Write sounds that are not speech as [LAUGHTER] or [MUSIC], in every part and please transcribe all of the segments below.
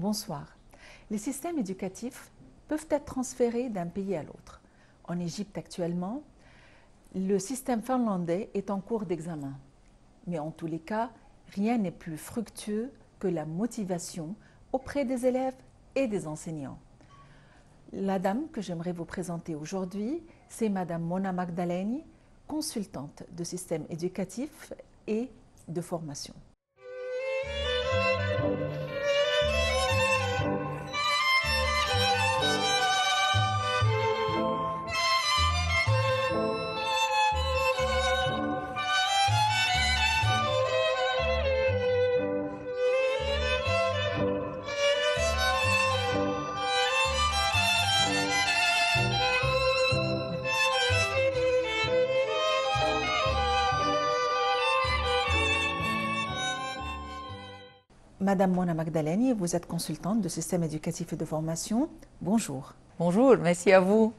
Bonsoir. Les systèmes éducatifs peuvent être transférés d'un pays à l'autre. En Égypte actuellement, le système finlandais est en cours d'examen. Mais en tous les cas, rien n'est plus fructueux que la motivation auprès des élèves et des enseignants. La dame que j'aimerais vous présenter aujourd'hui, c'est Madame Mona Magdaleni, consultante de système éducatif et de formation. Madame Mona Magdaleni, vous êtes consultante de système éducatif et de formation. Bonjour. Bonjour, merci à vous.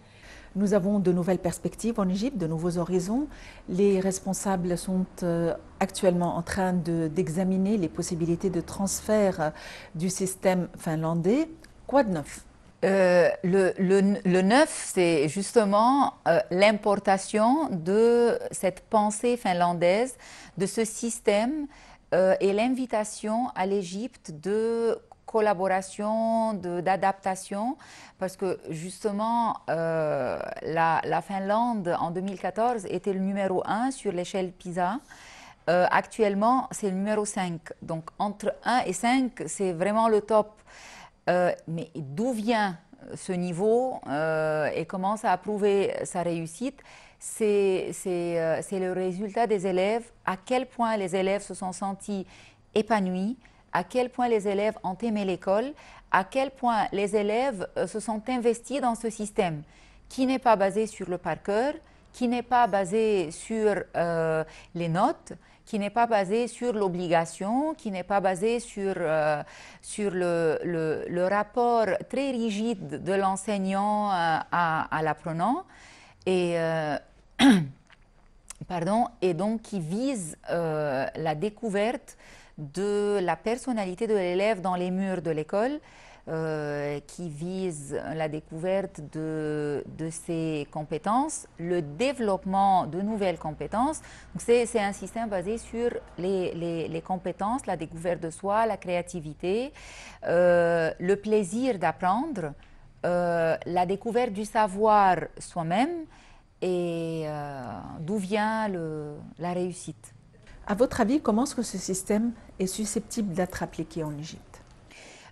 Nous avons de nouvelles perspectives en Égypte, de nouveaux horizons. Les responsables sont euh, actuellement en train d'examiner les possibilités de transfert euh, du système finlandais. Quoi de neuf euh, le, neuf, c'est justement l'importation de cette pensée finlandaise, de ce système euh, et l'invitation à l'Égypte de collaboration, d'adaptation, parce que justement, euh, la, la, Finlande en 2014 était le numéro 1 sur l'échelle PISA. Euh, actuellement, c'est le numéro 5. Donc entre 1 et 5, c'est vraiment le top. mais d'où vient ce niveau et comment ça a prouvé sa réussite euh, c'est le résultat des élèves, à quel point les élèves se sont sentis épanouis, à quel point les élèves ont aimé l'école, à quel point les élèves euh, se sont investis dans ce système qui n'est pas basé sur le par cœur, qui n'est pas basé sur euh, les notes, qui n'est pas basé sur l'obligation, qui n'est pas basé sur, le, rapport très rigide de l'enseignant à, l'apprenant. Et, [CLEARS THROAT] pardon, et donc qui vise euh, la découverte de la personnalité de l'élève dans les murs de l'école, euh, qui vise la découverte de, de, ses compétences, le développement de nouvelles compétences. C'est un système basé sur les, les, compétences, la découverte de soi, la créativité, euh, le plaisir d'apprendre, la découverte du savoir soi-même, et euh, d'où vient le, la réussite. À votre avis, comment est-ce que ce système est susceptible d'être appliqué en Égypte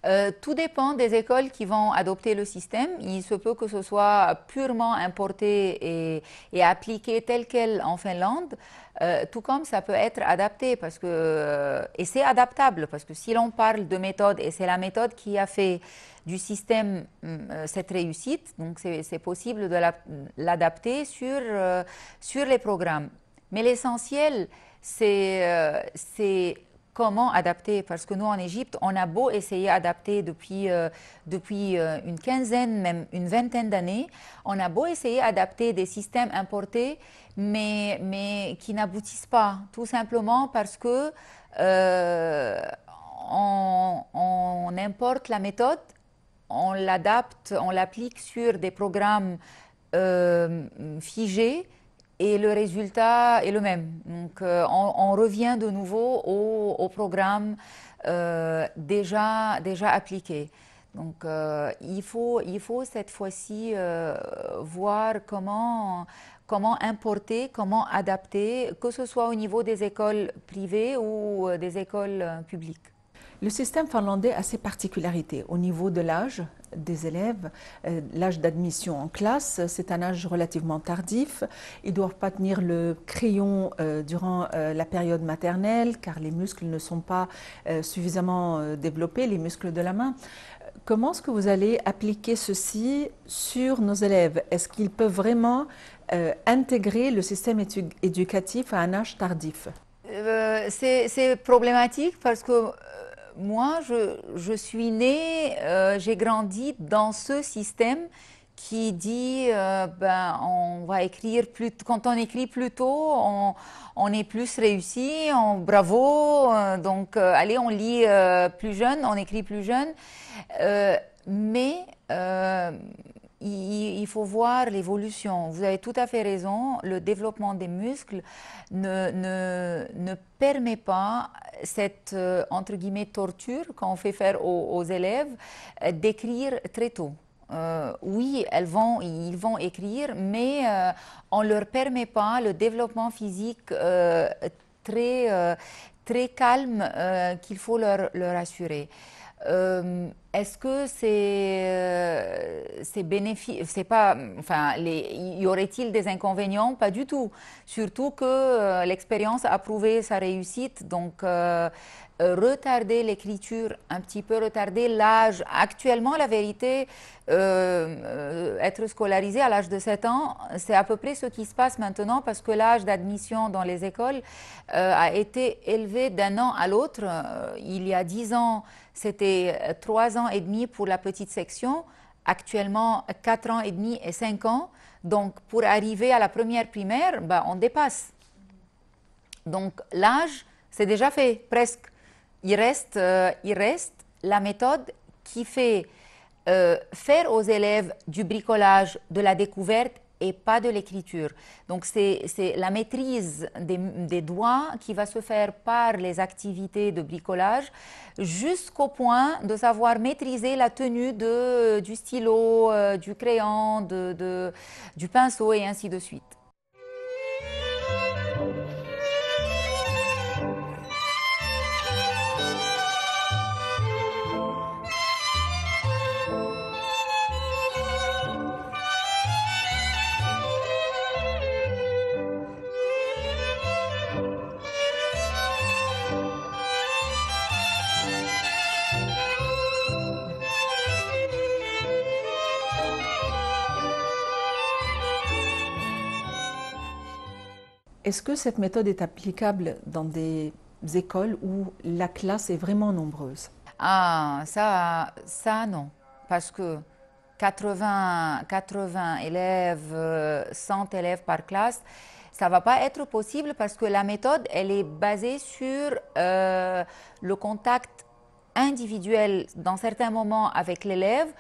euh, tout dépend des écoles qui vont adopter le système. Il se peut que ce soit purement importé et, appliqué tel quel en Finlande, euh, tout comme ça peut être adapté parce que et c'est adaptable parce que si l'on parle de méthode et c'est la méthode qui a fait du système euh, cette réussite. Donc c'est possible de l'adapter sur, euh, sur les programmes. Mais l'essentiel, euh, c'est comment adapter Parce que nous, en Égypte, on a beau essayer d'adapter depuis, depuis une quinzaine, même une vingtaine d'années, on a beau essayer d'adapter des systèmes importés, mais, mais qui n'aboutissent pas, tout simplement parce que on, on, importe la méthode on l'adapte, on l'applique sur des programmes euh, figés et le résultat est le même. Donc euh, on, revient de nouveau au, programme euh, déjà, déjà appliqué. Donc il, faut, il faut cette fois-ci voir comment, comment importer, comment adapter, que ce soit au niveau des écoles privées ou des écoles publiques. Le système finlandais a ses particularités au niveau de l'âge des élèves. Euh, l'âge d'admission en classe, c'est un âge relativement tardif. Ils ne doivent pas tenir le crayon euh, durant euh, la période maternelle car les muscles ne sont pas suffisamment développés, les muscles de la main. Comment est-ce que vous allez appliquer ceci sur nos élèves Est-ce qu'ils peuvent vraiment intégrer le système éducatif à un âge tardif C'est problématique parce que moi, je, suis née, euh, j'ai grandi dans ce système qui dit euh, ben, on va écrire plus quand on écrit plus tôt on, est plus réussi bravo euh, donc allez on lit plus jeune on écrit plus jeune mais il, faut voir l'évolution. Vous avez tout à fait raison, le développement des muscles ne, permet pas cette, euh, entre guillemets, torture qu'on fait faire aux, élèves euh, d'écrire très tôt. Euh, oui, elles vont, ils vont écrire, mais on ne leur permet pas le développement physique très, calme qu'il faut leur, leur assurer. Euh, est-ce que c'est euh, bénéfique C'est pas, enfin, les, y aurait-il des inconvénients Pas du tout. Surtout que euh, l'expérience a prouvé sa réussite. Donc, retarder l'écriture, un petit peu retarder l'âge. Actuellement, la vérité, être scolarisé à l'âge de 7 ans, c'est à peu près ce qui se passe maintenant parce que l'âge d'admission dans les écoles a été élevé d'un an à l'autre. il y a 10 ans, c'était euh, trois ans et demi pour la petite section, actuellement quatre ans et demi et cinq ans. Donc pour arriver à la première primaire, bah, on dépasse. Donc l'âge, c'est déjà fait, presque. Il reste, euh, il reste la méthode qui fait euh, faire aux élèves du bricolage, de la découverte et pas de l'écriture. Donc c'est la maîtrise des, doigts qui va se faire par les activités de bricolage jusqu'au point de savoir maîtriser la tenue de, du stylo, euh, du crayon, de, du pinceau et ainsi de suite. Est-ce que cette méthode est applicable dans des écoles où la classe est vraiment nombreuse Ah, ça, ça non. Parce que 80, 80 élèves, 100 élèves par classe, ça ne va pas être possible parce que la méthode, elle est basée sur euh, le contact individuel dans certains moments avec l'élève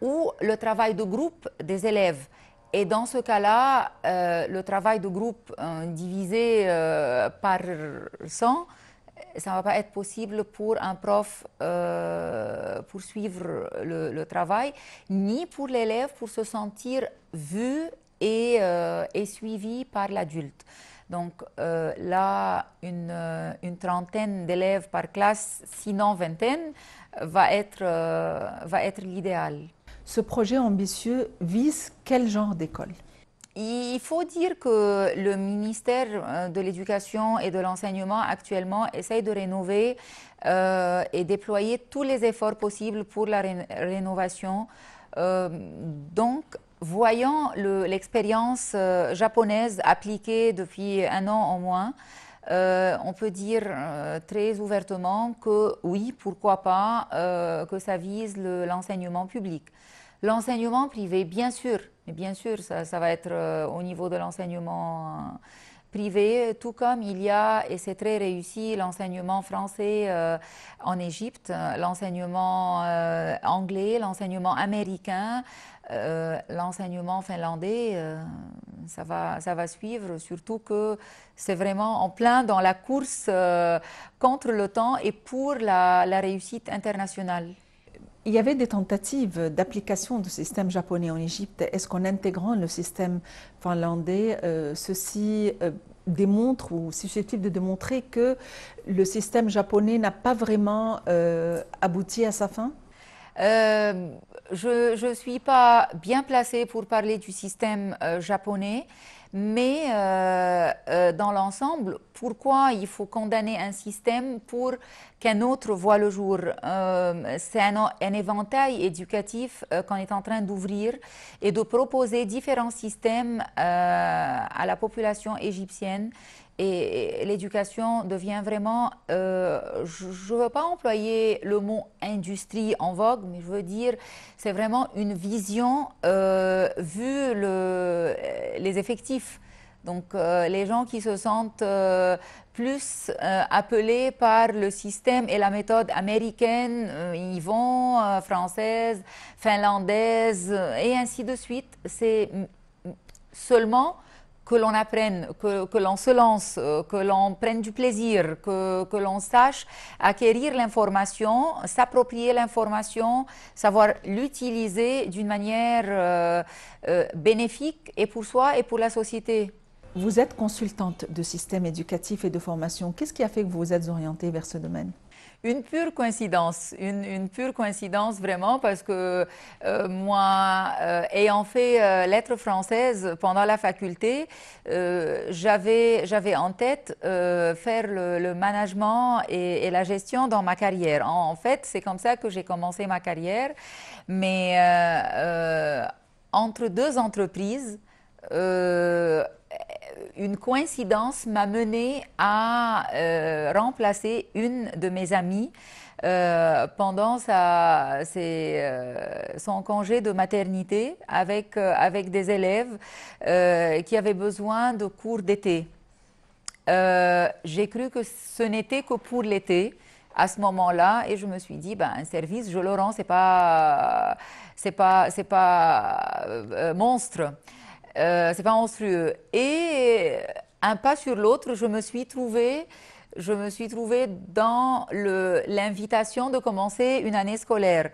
ou le travail de groupe des élèves. Et dans ce cas-là, euh, le travail de groupe euh, divisé euh, par 100, ça ne va pas être possible pour un prof pour suivre le, travail, ni pour l'élève pour se sentir vu et, suivi par l'adulte. Donc là, une, trentaine d'élèves par classe, sinon vingtaine, va être l'idéal ce projet ambitieux vise quel genre d'école il faut dire que le ministère euh, de l'Éducation et de l'Enseignement actuellement essaye de rénover euh, et déployer tous les efforts possibles pour la rénovation. Euh, donc, voyant l'expérience japonaise appliquée depuis un an au moins, on peut dire très ouvertement que oui, pourquoi pas, que ça vise l'enseignement public. L'enseignement privé, bien sûr, bien sûr, ça, va être euh, au niveau de l'enseignement euh, privé, tout comme il y a, et c'est très réussi, l'enseignement français euh, en Égypte, l'enseignement anglais, l'enseignement américain, l'enseignement finlandais, ça, va, ça va suivre, surtout que c'est vraiment en plein dans la course contre le temps et pour la réussite internationale. Il y avait des tentatives d'application du système japonais en Égypte. Est-ce qu'en intégrant le système finlandais, euh, ceci euh, démontre ou susceptible de démontrer que le système japonais n'a pas vraiment euh, abouti à sa fin Je ne suis pas bien placée pour parler du système japonais. Mais euh, euh, dans l'ensemble, pourquoi il faut condamner un système pour qu'un autre voit le jour euh, C'est un, éventail éducatif euh, qu'on est en train d'ouvrir et de proposer différents systèmes à la population égyptienne et l'éducation devient vraiment, euh, je ne veux pas employer le mot industrie en vogue, mais je veux dire, c'est vraiment une vision euh, vu le, euh, les effectifs. Donc euh, les gens qui se sentent plus appelés par le système et la méthode américaine, ils vont, française, finlandaise, et ainsi de suite. C'est seulement que l'on apprenne, que, l'on se lance, euh, que l'on prenne du plaisir, que, l'on sache acquérir l'information, s'approprier l'information, savoir l'utiliser d'une manière euh, euh, bénéfique et pour soi et pour la société. Vous êtes consultante de système éducatif et de formation. Qu'est-ce qui a fait que vous vous êtes orientée vers ce domaine une pure coïncidence, une, pure coïncidence vraiment parce que euh, moi, euh, ayant fait euh, l'être française pendant la faculté, j'avais j'avais en tête faire le, management et, la gestion dans ma carrière. en fait, c'est comme ça que j'ai commencé ma carrière, mais entre deux entreprises une coïncidence m'a menée à euh, remplacer une de mes amies euh, pendant euh, son congé de maternité avec, des élèves qui avaient besoin de cours d'été. J'ai cru que ce n'était que pour l'été à ce moment-là et je me suis dit ben, un service je le rends c'est pas c'est pas monstre euh, c'est pas monstrueux. Et euh, un pas sur l'autre, je me suis trouvée, je me suis dans l'invitation de commencer une année scolaire.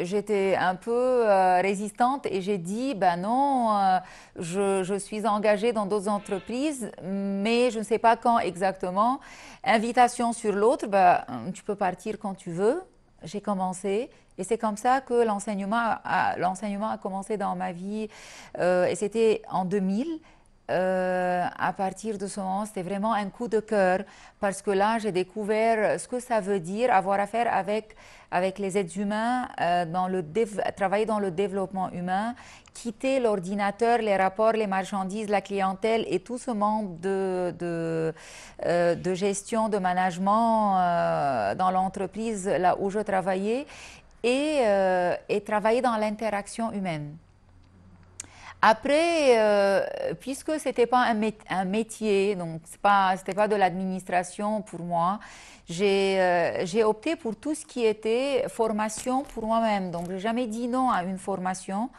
J'étais un peu euh, résistante et j'ai dit, ben non, je, je, suis engagée dans d'autres entreprises, mais je ne sais pas quand exactement. Invitation sur l'autre, ben, tu peux partir quand tu veux j'ai commencé. Et c'est comme ça que l'enseignement a, l'enseignement a commencé dans ma vie. Euh, et c'était en 2000. Euh, à partir de ce moment, c'était vraiment un coup de cœur parce que là, j'ai découvert ce que ça veut dire avoir affaire avec, avec les êtres humains, euh, dans le travailler dans le développement humain quitter l'ordinateur, les rapports, les marchandises, la clientèle et tout ce monde de, de, euh, de gestion, de management euh, dans l'entreprise là où je travaillais et, euh, et travailler dans l'interaction humaine. Après, puisque ce n'était pas un, un, métier, donc ce n'était pas, pas, de l'administration pour moi, j'ai euh, j'ai opté pour tout ce qui était formation pour moi-même. Donc, je n'ai jamais dit non à une formation.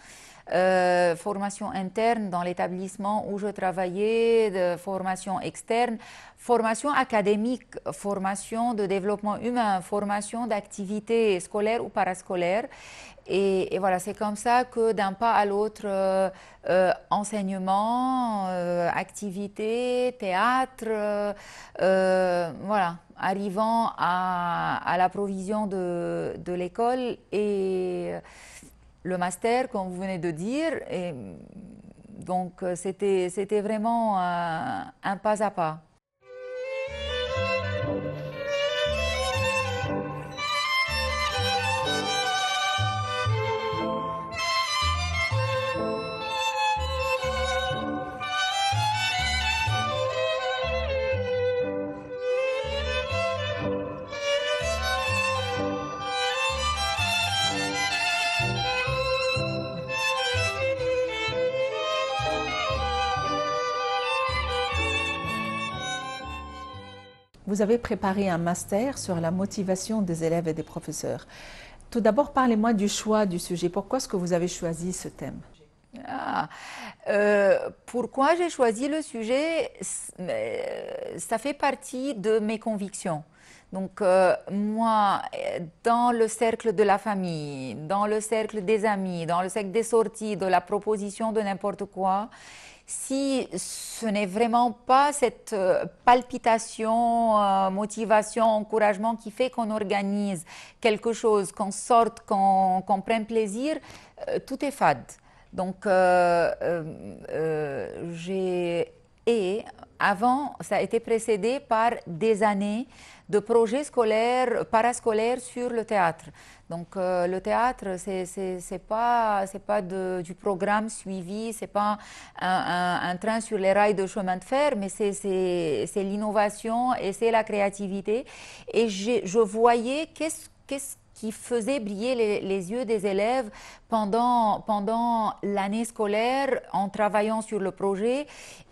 Euh, formation interne dans l'établissement où je travaillais, de formation externe, formation académique, formation de développement humain, formation d'activités scolaires ou parascolaire. Et, voilà, c'est comme ça que d'un pas à l'autre, euh, euh, enseignement, euh, activité, théâtre, euh, voilà, arrivant à, la provision de, de l'école et le master, comme vous venez de dire. Et donc, c'était vraiment un pas à pas. vous avez préparé un master sur la motivation des élèves et des professeurs. Tout d'abord, parlez-moi du choix du sujet. Pourquoi est-ce que vous avez choisi ce thème ah, euh, pourquoi j'ai choisi le sujet euh, Ça fait partie de mes convictions. Donc euh, moi, dans le cercle de la famille, dans le cercle des amis, dans le cercle des sorties, de la proposition de n'importe quoi, si ce n'est vraiment pas cette euh, palpitation, euh, motivation, encouragement qui fait qu'on organise quelque chose, qu'on sorte, qu'on prenne plaisir, euh, tout est fade. Donc, j'ai avant, ça a été précédé par des années de projets scolaires, parascolaires sur le théâtre. Donc euh, le théâtre, ce n'est pas, pas du programme suivi, ce n'est pas un, train sur les rails de chemin de fer, mais c'est l'innovation et c'est la créativité. Et je voyais qu'est-ce qui faisait briller les, yeux des élèves pendant, pendant l'année scolaire en travaillant sur le projet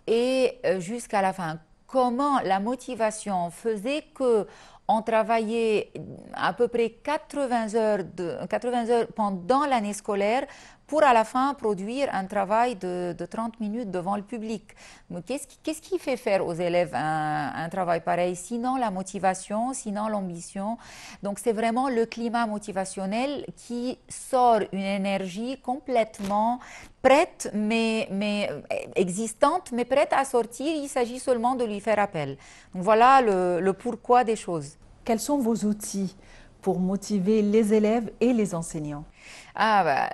et euh, jusqu'à la fin. Comment la motivation faisait que on travaillait à peu près 80 heures, de, 80 heures pendant l'année scolaire pour à la fin produire un travail de, 30 minutes devant le public. Qu'est-ce qui, fait faire aux élèves un, travail pareil Sinon la motivation, sinon l'ambition. Donc c'est vraiment le climat motivationnel qui sort une énergie complètement prête, mais, mais existante, mais prête à sortir. Il s'agit seulement de lui faire appel. voilà le pourquoi des choses. Quels sont vos outils pour motiver les élèves et les enseignants ah, bah,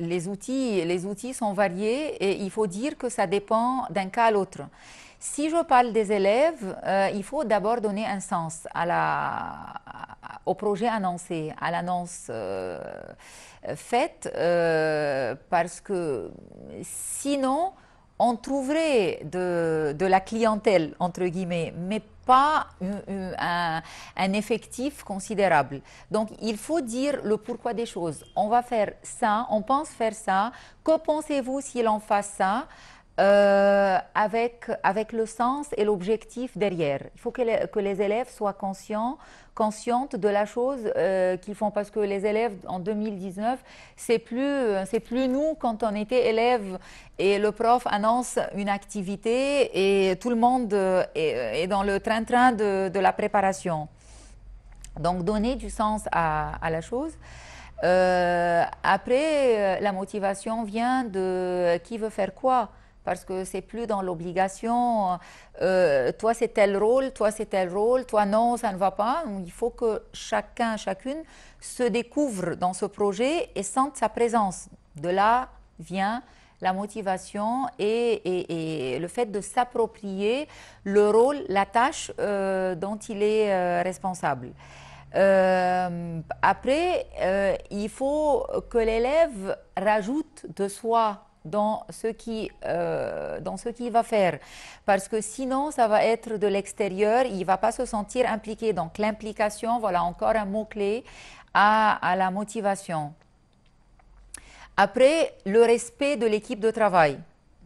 les, outils, les outils sont variés et il faut dire que ça dépend d'un cas à l'autre. Si je parle des élèves, euh, il faut d'abord donner un sens au projet annoncé, à l'annonce euh, faite, euh, parce que sinon, on trouverait de, la clientèle, entre guillemets, mais pas un, effectif considérable. Donc, il faut dire le pourquoi des choses. On va faire ça, on pense faire ça. Que pensez-vous si l'on fasse ça euh, avec, avec le sens et l'objectif derrière. Il faut que les, que les, élèves soient conscients, conscientes de la chose euh, qu'ils font, parce que les élèves en 2019, c'est plus, c'est plus nous quand on était élève et le prof annonce une activité et tout le monde euh, est, dans le train-train de, la préparation. Donc donner du sens à, la chose. après, la motivation vient de qui veut faire quoi parce que c'est plus dans l'obligation, euh, euh, toi c'est tel rôle, toi c'est tel rôle, toi non, ça ne va pas. il faut que chacun, chacune se découvre dans ce projet et sente sa présence. De là vient la motivation et, le fait de s'approprier le rôle, la tâche euh, dont il est responsable. après, il faut que l'élève rajoute de soi euh, dans ce qu'il va faire. Parce que sinon, ça va être de l'extérieur, il ne va pas se sentir impliqué. Donc l'implication, voilà encore un mot-clé à, la motivation. Après, le respect de l'équipe de travail.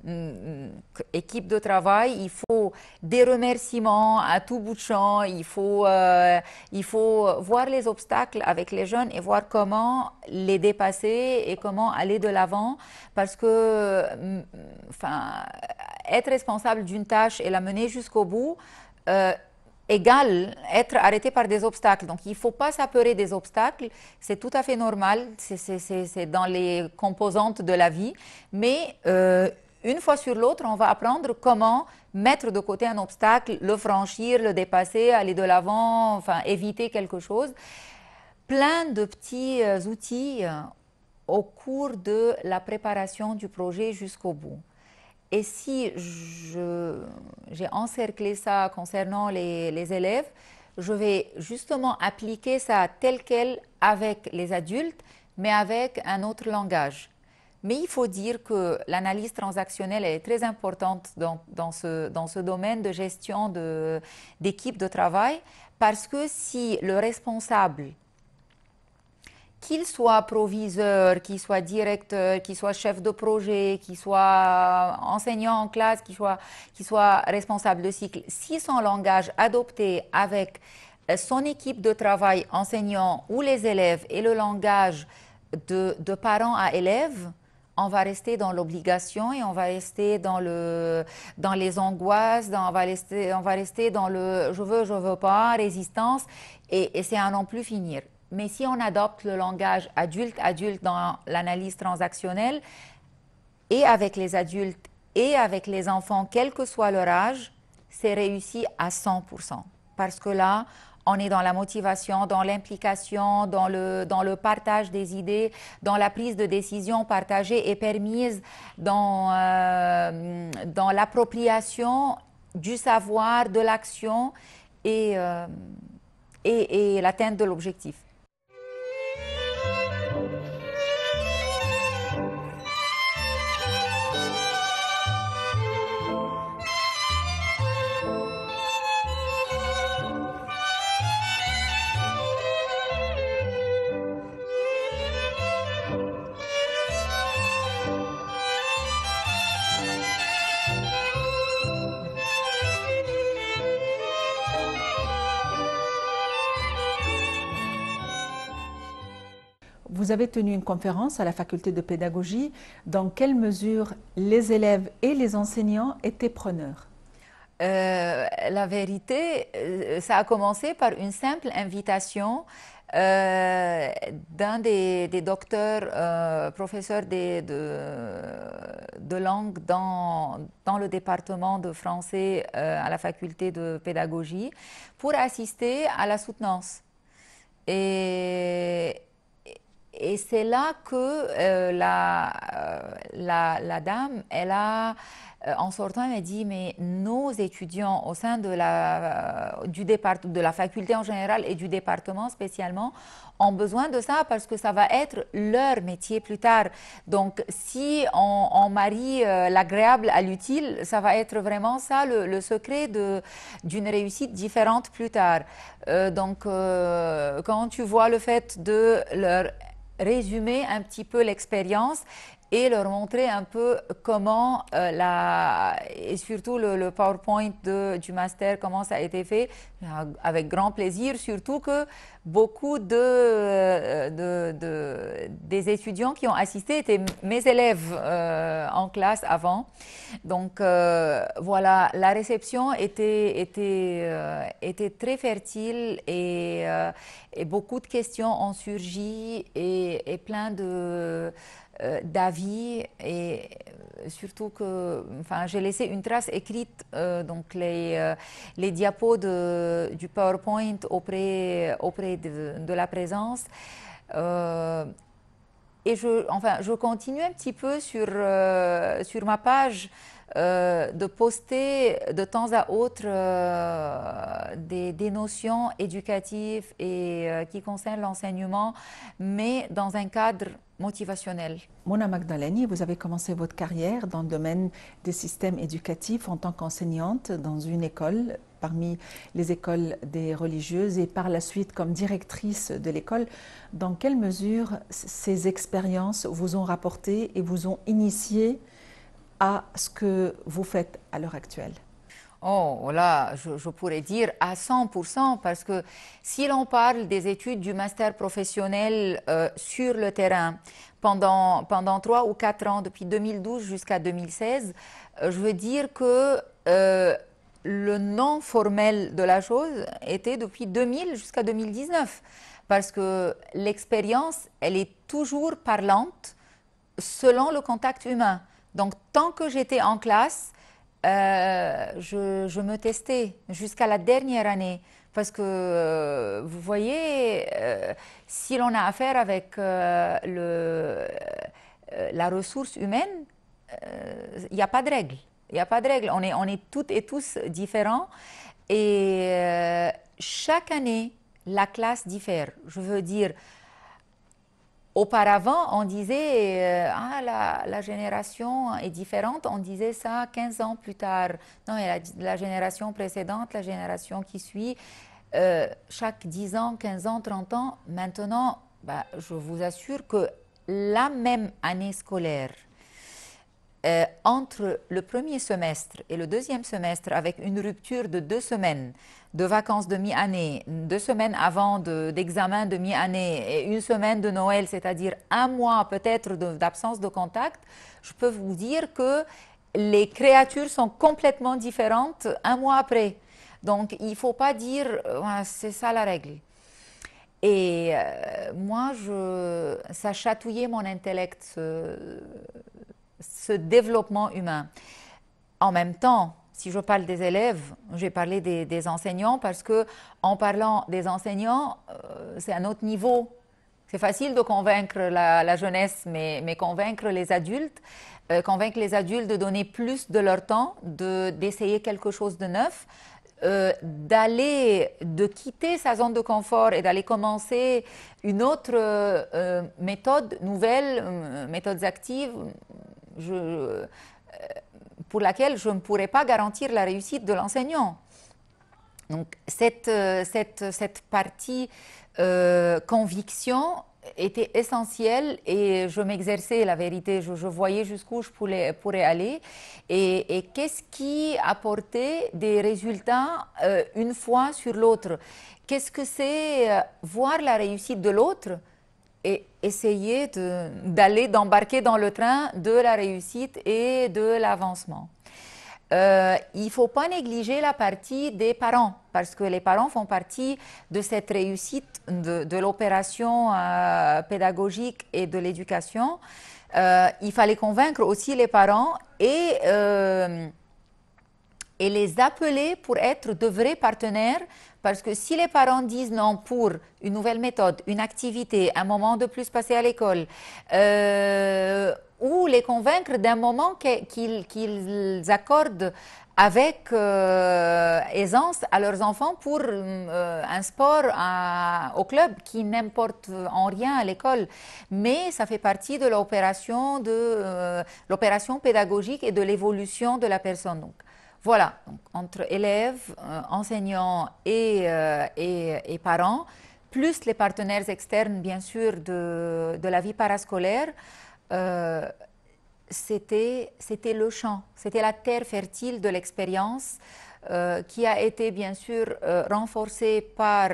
Mm, mm, équipe de travail, il faut des remerciements à tout bout de champ, il faut, euh, il faut voir les obstacles avec les jeunes et voir comment les dépasser et comment aller de l'avant parce que mm, enfin, être responsable d'une tâche et la mener jusqu'au bout, euh, égale égal être arrêté par des obstacles. Donc il ne faut pas s'apeurer des obstacles, c'est tout à fait normal, c'est dans les composantes de la vie, mais euh, une fois sur l'autre, on va apprendre comment mettre de côté un obstacle, le franchir, le dépasser, aller de l'avant, enfin éviter quelque chose. Plein de petits euh, outils euh, au cours de la préparation du projet jusqu'au bout. Et si j'ai encerclé ça concernant les, élèves, je vais justement appliquer ça tel quel avec les adultes, mais avec un autre langage. Mais il faut dire que l'analyse transactionnelle est très importante dans, ce, dans ce domaine de gestion d'équipe de, travail parce que si le responsable qu'il soit proviseur, qu'il soit directeur, qu'il soit chef de projet, qu'il soit enseignant en classe, qu'il soit, soit, responsable de cycle, si son langage adopté avec euh, son équipe de travail enseignant ou les élèves et le langage de, de parents à élèves, on va rester dans l'obligation et on va rester dans, le, dans les angoisses, on, va rester, dans le je veux, je veux pas, résistance, et, et c'est à non plus finir. Mais si on adopte le langage adulte, adulte dans l'analyse transactionnelle, et avec les adultes et avec les enfants, quel que soit leur âge, c'est réussi à 100%. Parce que là, on est dans la motivation, dans l'implication, dans le, dans le partage des idées, dans la prise de décision partagée et permise, dans, euh, dans l'appropriation du savoir, de l'action et, euh, et l'atteinte de l'objectif. Vous avez tenu une conférence à la faculté de pédagogie. Dans quelle mesure les élèves et les enseignants étaient preneurs euh, La vérité, euh, ça a commencé par une simple invitation euh, d'un des, docteurs, professeurs des, de, de, langue dans, dans, le département de français à la faculté de pédagogie, pour assister à la soutenance. Et, et c'est là que euh, euh, la, la, dame, elle a, euh, en sortant, elle m'a dit, mais nos étudiants au sein de la, du départ, de la faculté en général et du département spécialement, ont besoin de ça parce que ça va être leur métier plus tard. Donc, si on, marie l'agréable à l'utile, ça va être vraiment ça le, le secret d'une réussite différente plus tard. donc, quand tu vois le fait de leur résumer un petit peu l'expérience et leur montrer un peu comment euh, la et surtout le, le PowerPoint de, du master comment ça a été fait avec grand plaisir surtout que beaucoup euh, de, de, des étudiants qui ont assisté étaient mes élèves euh, en classe avant. Donc euh, voilà, la réception était, était, était très fertile et, beaucoup de questions ont surgi et, et plein de d'avis et surtout que enfin, j'ai laissé une trace écrite, donc les, les diapos de, du PowerPoint auprès, auprès de, la présence. Euh, et je, enfin, je continue un petit peu sur euh, ma page euh, de poster de temps à autre euh, des, notions éducatives et euh, qui concernent l'enseignement, mais dans un cadre motivationnel. Mona Magdaleni, vous avez commencé votre carrière dans le domaine des systèmes éducatifs en tant qu'enseignante dans une école parmi les écoles des religieuses et par la suite comme directrice de l'école. Dans quelle mesure ces expériences vous ont rapporté et vous ont initié à ce que vous faites à l'heure actuelle Oh là, je, pourrais dire à 100%, parce que si l'on parle des études du master professionnel euh, sur le terrain pendant, pendant 3 ou 4 ans, depuis 2012 jusqu'à 2016, euh, je veux dire que euh, le nom formel de la chose était depuis 2000 jusqu'à 2019, parce que l'expérience, elle est toujours parlante selon le contact humain. Donc, tant que j'étais en classe, euh, je, me testais jusqu'à la dernière année. Parce que, euh, vous voyez, euh, si l'on a affaire avec la ressource humaine, il n'y a pas de règle. Il n'y a pas de règle. On est, on est toutes et tous différents. Et chaque année, la classe diffère. Je veux dire, Auparavant, on disait, euh, ah, la, génération est différente, on disait ça 15 ans plus tard. Non, la, génération précédente, la génération qui suit, euh, chaque 10 ans, 15 ans, 30 ans, maintenant, bah, je vous assure que la même année scolaire, euh, entre le premier semestre et le deuxième semestre, avec une rupture de deux semaines de vacances de mi-année, deux semaines avant d'examen de, mi-année et une semaine de Noël, c'est-à-dire un mois peut-être d'absence de, contact, je peux vous dire que les créatures sont complètement différentes un mois après. Donc il ne faut pas dire euh, c'est ça la règle. Et euh, moi, je, ça chatouillait mon intellect ce développement humain. En même temps, si je parle des élèves, j'ai parlé des, enseignants parce que en parlant des enseignants, euh, c'est un autre niveau. C'est facile de convaincre la, jeunesse, mais, convaincre les adultes, euh, convaincre les adultes de donner plus de leur temps, d'essayer quelque chose de neuf, euh, d'aller, de quitter sa zone de confort et d'aller commencer une autre méthode nouvelle, méthodes actives, euh, pour laquelle je ne pourrais pas garantir la réussite de l'enseignant. Donc cette, euh, partie euh, conviction était essentielle et je m'exerçais la vérité, je, voyais jusqu'où je pourrais, aller et, qu'est-ce qui apportait des résultats une fois sur l'autre. Qu'est-ce que c'est voir la réussite de l'autre et essayer d'aller, d'embarquer dans le train de la réussite et de l'avancement. Euh, il ne faut pas négliger la partie des parents, parce que les parents font partie de cette réussite de, l'opération euh, pédagogique et de l'éducation. Euh, il fallait convaincre aussi les parents et, et les appeler pour être de vrais partenaires parce que si les parents disent non pour une nouvelle méthode, une activité, un moment de plus passé à l'école, euh, ou les convaincre d'un moment qu'ils accordent avec euh, aisance à leurs enfants pour euh, un sport au club qui n'importe en rien à l'école. Mais ça fait partie de l'opération pédagogique et de l'évolution de la personne. Donc, voilà, entre élèves, euh, enseignants euh, et, parents, plus les partenaires externes, bien sûr, de, la vie parascolaire, euh, c'était le champ, c'était la terre fertile de l'expérience. qui a été bien sûr renforcée par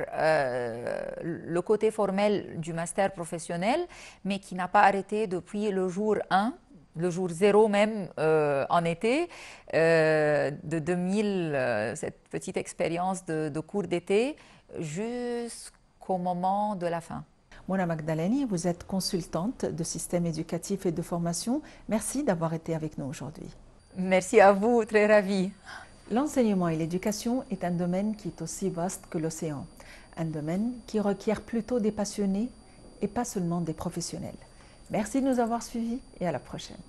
le côté formel du master professionnel, mais qui n'a pas arrêté depuis le jour 1 le jour zéro même euh, en été, euh, de 2000, euh, cette petite expérience de, de cours d'été, jusqu'au moment de la fin. Mona Magdaleni, vous êtes consultante de système éducatif et de formation. Merci d'avoir été avec nous aujourd'hui. Merci à vous, très ravie. L'enseignement et l'éducation est un domaine qui est aussi vaste que l'océan, un domaine qui requiert plutôt des passionnés et pas seulement des professionnels. Merci de nous avoir suivis et à la prochaine.